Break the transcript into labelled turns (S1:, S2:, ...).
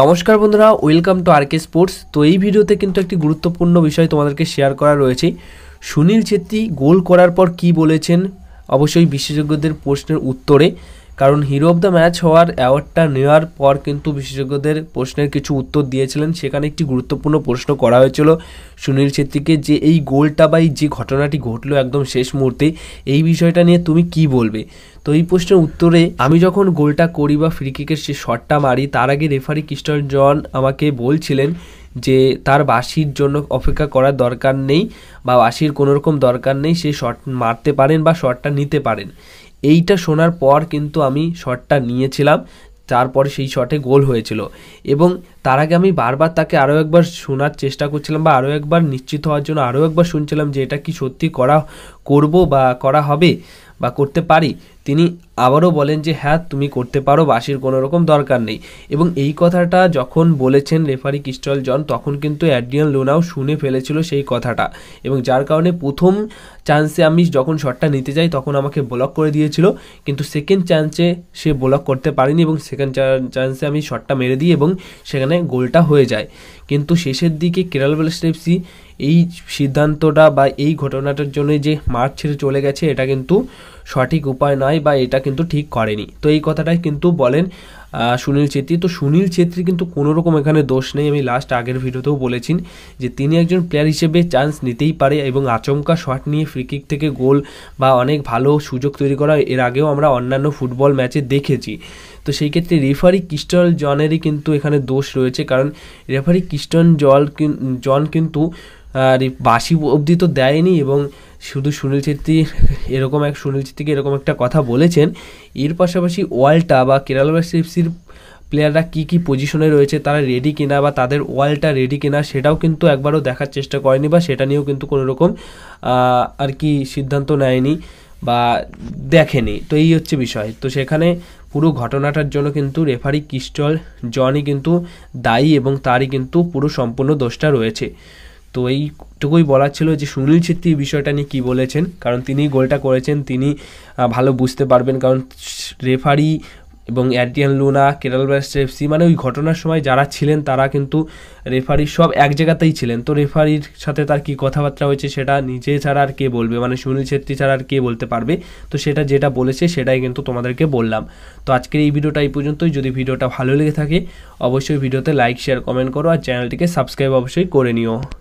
S1: নমস্কার বন্ধুরা welcome to R K sports তো এই ভিডিওতে কিন্তু একটি গুরুত্বপূর্ণ বিষয় তোমাদেরকে শেয়ার করা রয়েছে সুনীল ছেত্রী গোল করার পর কি বলেছেন অবশ্যই বিশেষজ্ঞদের প্রশ্নের উত্তরে কারণ হিরো অব দ্য ম্যাচ হওয়ার অ্যাওয়ার্ডটা নেওয়ার পর কিন্তু বিশেষজ্ঞদের প্রশ্নের কিছু উত্তর দিয়েছিলেন সেখানে একটি গুরুত্বপূর্ণ প্রশ্ন করা হয়েছিল সুনীল ছেত্রীকে যে এই গোলটা বা এই যে ঘটনাটি ঘটলো একদম শেষ মুহূর্তে এই বিষয়টা নিয়ে তুমি কি বলবে তো এই প্রশ্নের উত্তরে আমি যখন গোলটা করি বা ফ্রিকিকের সে শটটা মারি তার আগে রেফারি ক্রিস্টল জন আমাকে বলছিলেন যে তার বাসির জন্য অপেক্ষা করার দরকার নেই বা বাসির কোনো রকম দরকার নেই সে শট মারতে পারেন বা শটটা নিতে পারেন এইটা শোনার পর কিন্তু আমি শটটা নিয়েছিলাম তারপরে সেই শটে গোল হয়েছিল এবং তার আগে আমি বারবার তাকে আরও একবার শোনার চেষ্টা করছিলাম বা আরও একবার নিশ্চিত হওয়ার জন্য আরও একবার শুনছিলাম যে এটা কি সত্যি করা করব বা করা হবে বা করতে পারি তিনি আবারও বলেন যে হ্যাঁ তুমি করতে পারো বাসির কোনো রকম দরকার নেই এবং এই কথাটা যখন বলেছেন রেফারি কিস্টল জন তখন কিন্তু অ্যাড্রিয়ান লোনাও শুনে ফেলেছিল সেই কথাটা এবং যার কারণে প্রথম চান্সে আমি যখন শটটা নিতে যাই তখন আমাকে ব্লক করে দিয়েছিল কিন্তু সেকেন্ড চান্সে সে ব্লক করতে পারেনি এবং সেকেন্ড চান্সে আমি শটটা মেরে দিই এবং সেখানে গোলটা হয়ে যায় কিন্তু শেষের দিকে কেরাল বেলাস্টেপসি এই সিদ্ধান্তটা বা এই ঘটনাটার জন্য যে মাঠ ছেড়ে চলে গেছে এটা কিন্তু সঠিক উপায় নয় বা এটা কিন্তু ঠিক করেনি তো এই কথাটাই কিন্তু বলেন সুনীল ছেত্রী তো সুনীল ছেত্রী কিন্তু কোনো রকম এখানে দোষ নেই আমি লাস্ট আগের ভিডিওতেও বলেছি যে তিনি একজন প্লেয়ার হিসেবে চান্স নিতেই পারে এবং আচমকা শট নিয়ে ফ্রিকিক থেকে গোল বা অনেক ভালো সুযোগ তৈরি করা এর আগেও আমরা অন্যান্য ফুটবল ম্যাচে দেখেছি তো সেই ক্ষেত্রে রেফারি কিস্টল জনেরই কিন্তু এখানে দোষ রয়েছে কারণ রেফারি কিস্টন জল জন কিন্তু আর বাসি অবধি তো দেয়নি এবং শুধু সুনীল ছেত্রী এরকম এক সুনীল ছেত্রীকে এরকম একটা কথা বলেছেন এর পাশাপাশি ওয়ালটা বা কেরালা ব্লাস্টার প্লেয়াররা কী কী পজিশনে রয়েছে তারা রেডি কিনা বা তাদের ওয়ালটা রেডি কিনা সেটাও কিন্তু একবারও দেখার চেষ্টা করেনি বা সেটা নিয়েও কিন্তু কোনো রকম আর কি সিদ্ধান্ত নেয়নি বা দেখেনি তো এই হচ্ছে বিষয় তো সেখানে পুরো ঘটনাটার জন্য কিন্তু রেফারি কিস্টল জনই কিন্তু দায়ী এবং তারই কিন্তু পুরো সম্পূর্ণ দোষটা রয়েছে তো এইটুকুই বলার ছিল যে সুনীল ছেত্রী বিষয়টা নিয়ে কী বলেছেন কারণ তিনি গোলটা করেছেন তিনি ভালো বুঝতে পারবেন কারণ রেফারি এবং Adrian Luna Kerala blast FC মানে ওই ঘটনার সময় যারা ছিলেন তারা কিন্তু রেফারির সব এক জায়গাতেই ছিলেন তো রেফারির সাথে তার কি কথাবার্তা হয়েছে সেটা নিজে ছাড়া আর কে বলবে মানে সুনীল ছেত্রী ছাড়া আর কে বলতে পারবে তো সেটা যেটা বলেছে সেটাই কিন্তু তোমাদেরকে বললাম তো আজকের এই ভিডিওটা এই পর্যন্তই যদি ভিডিওটা ভালো লেগে থাকে অবশ্যই ভিডিওতে লাইক শেয়ার কমেন্ট করো আর চ্যানেলটিকে সাবস্ক্রাইব অবশ্যই করে নিও